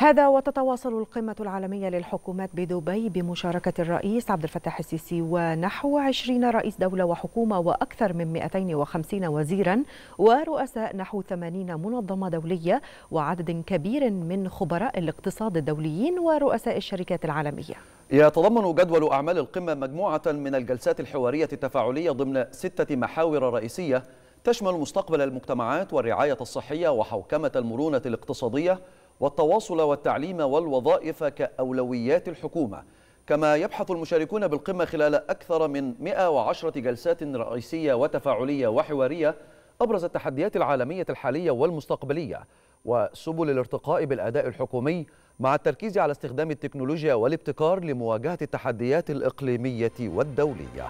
هذا وتتواصل القمة العالمية للحكومات بدبي بمشاركة الرئيس عبد الفتاح السيسي ونحو 20 رئيس دولة وحكومة وأكثر من 250 وزيرا ورؤساء نحو 80 منظمة دولية وعدد كبير من خبراء الاقتصاد الدوليين ورؤساء الشركات العالمية يتضمن جدول أعمال القمة مجموعة من الجلسات الحوارية التفاعلية ضمن ستة محاور رئيسية تشمل مستقبل المجتمعات والرعاية الصحية وحوكمة المرونة الاقتصادية والتواصل والتعليم والوظائف كأولويات الحكومة كما يبحث المشاركون بالقمة خلال أكثر من 110 جلسات رئيسية وتفاعلية وحوارية أبرز التحديات العالمية الحالية والمستقبلية وسبل الارتقاء بالأداء الحكومي مع التركيز على استخدام التكنولوجيا والابتكار لمواجهة التحديات الإقليمية والدولية